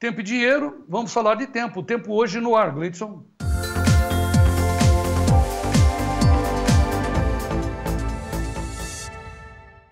Tempo e dinheiro, vamos falar de tempo. O tempo hoje no ar, Gleidson.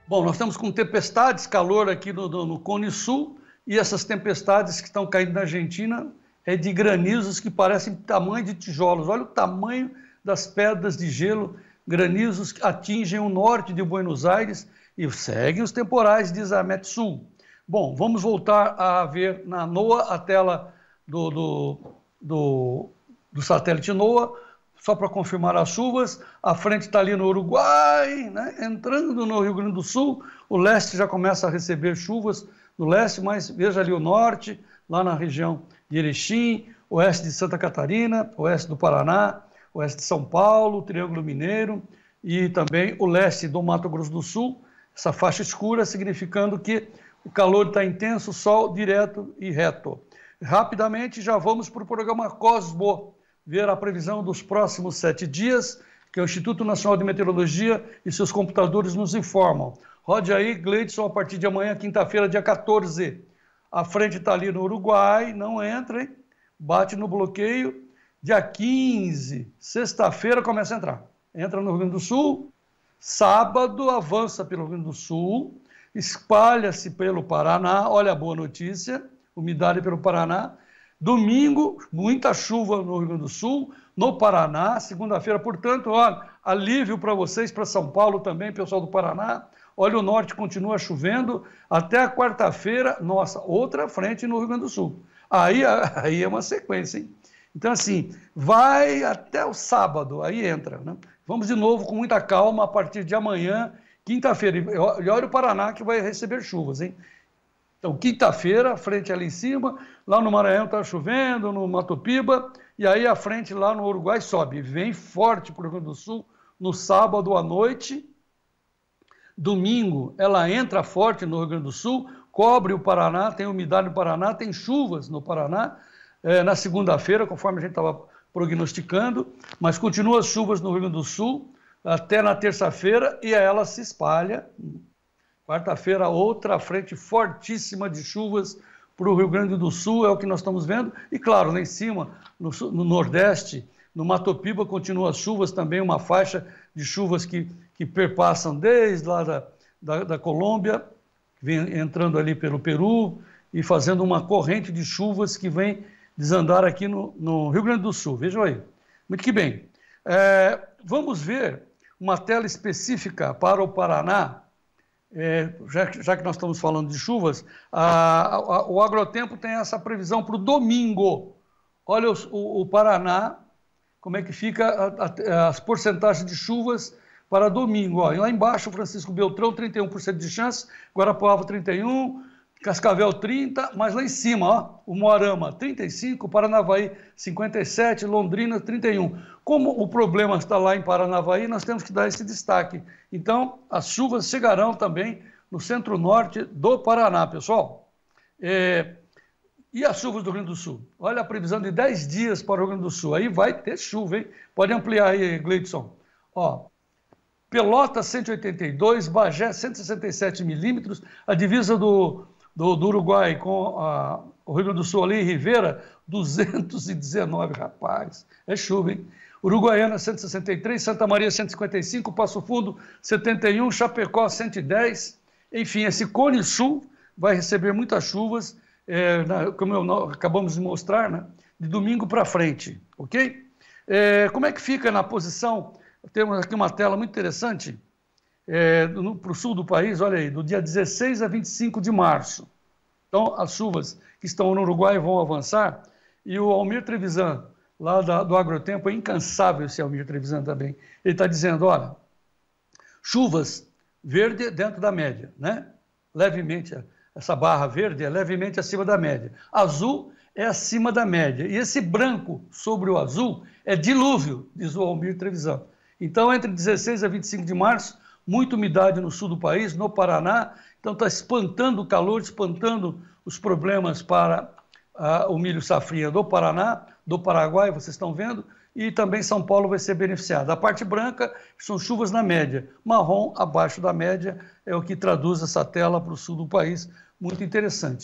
Bom, nós estamos com tempestades, calor aqui no, no, no, Cone Sul, e essas tempestades que estão caindo na Argentina é de granizos que parecem tamanho de tijolos. Olha o tamanho das pedras de gelo, granizos que atingem o norte de Buenos Aires e seguem os temporais, diz a Sul. Bom, vamos voltar a ver na NOAA a tela do, do, do, do satélite NOAA, só para confirmar as chuvas. A frente está ali no Uruguai, né? entrando no Rio Grande do Sul. O leste já começa a receber chuvas no leste, mas veja ali o norte, lá na região de Erechim, oeste de Santa Catarina, oeste do Paraná, oeste de São Paulo, Triângulo Mineiro e também o leste do Mato Grosso do Sul. Essa faixa escura significando que o calor está intenso, sol direto e reto. Rapidamente já vamos para o programa Cosmo, ver a previsão dos próximos sete dias, que é o Instituto Nacional de Meteorologia e seus computadores nos informam. Rode aí, Gleidson, a partir de amanhã, quinta-feira, dia 14. A frente está ali no Uruguai, não entra, hein? Bate no bloqueio. Dia 15, sexta-feira, começa a entrar. Entra no Rio Grande do Sul. Sábado, avança pelo Rio Grande do Sul espalha-se pelo Paraná. Olha a boa notícia: umidade pelo Paraná. Domingo, muita chuva no Rio Grande do Sul, no Paraná, segunda-feira, portanto, olha, alívio para vocês, para São Paulo também, pessoal do Paraná. Olha, o norte continua chovendo até a quarta-feira, nossa, outra frente no Rio Grande do Sul. Aí, aí é uma sequência, hein? Então, assim, vai até o sábado, aí entra, né? Vamos de novo com muita calma a partir de amanhã Quinta-feira, e olha o Paraná que vai receber chuvas, hein? Então, quinta-feira, a frente ali em cima, lá no Maranhão está chovendo, no Mato Piba, e aí a frente lá no Uruguai sobe. Vem forte para o Rio Grande do Sul no sábado à noite. Domingo, ela entra forte no Rio Grande do Sul, cobre o Paraná, tem umidade no Paraná, tem chuvas no Paraná. É, na segunda-feira, conforme a gente estava prognosticando, mas continua as chuvas no Rio Grande do Sul até na terça-feira e ela se espalha. Quarta-feira, outra frente fortíssima de chuvas para o Rio Grande do Sul, é o que nós estamos vendo. E claro, lá em cima, no, sul, no Nordeste, no Mato Piba, continuam as chuvas também, uma faixa de chuvas que, que perpassam desde lá da, da, da Colômbia, vem entrando ali pelo Peru e fazendo uma corrente de chuvas que vem desandar aqui no, no Rio Grande do Sul. Vejam aí. Muito que bem. É, vamos ver uma tela específica para o Paraná, é, já, já, que nós estamos falando de chuvas, a, a, o Agrotempo tem essa previsão para o domingo. Olha o, o, o, Paraná, como é que fica a, as porcentagens de chuvas para domingo. Ó. E lá embaixo, Francisco Beltrão, 31% de chance, Guarapuava, 31%, Cascavel 30, mas lá em cima, ó, o Moarama 35, Paranavaí 57, Londrina 31. Como o problema está lá em Paranavaí, nós temos que dar esse destaque. Então, as chuvas chegarão também no centro-norte do Paraná, pessoal. É... E as chuvas do Rio Grande do Sul? Olha a previsão de 10 dias para o Rio Grande do Sul. Aí vai ter chuva, hein? Pode ampliar aí, Gleidson. Ó, Pelotas 182, Bagé 167 milímetros, a divisa do do, do Uruguai com a, o Rio Grande do Sul ali, Rivera, 219, rapaz. É chuva, hein? Uruguaiana 163, Santa Maria 155, Passo Fundo 71, Chapecó 110. Enfim, esse Cone Sul vai receber muitas chuvas, é, na, como eu, acabamos de mostrar, né? de domingo para frente, ok? É, como é que fica na posição? Temos aqui uma tela muito interessante é, para o sul do país, olha aí, do dia 16 a 25 de março. Então, as chuvas que estão no Uruguai vão avançar. E o Almir Trevisan, lá da, do Agrotempo, é incansável esse Almir Trevisan também. Ele está dizendo: olha, chuvas verde dentro da média, né? Levemente, essa barra verde é levemente acima da média. Azul é acima da média. E esse branco sobre o azul é dilúvio, diz o Almir Trevisan. Então, entre 16 a 25 de março, muita umidade no sul do país, no Paraná, então está espantando o calor, espantando os problemas para uh, o milho safrinha do Paraná, do Paraguai, vocês estão vendo, e também São Paulo vai ser beneficiado. A parte branca são chuvas na média, marrom abaixo da média é o que traduz essa tela para o sul do país, muito interessante.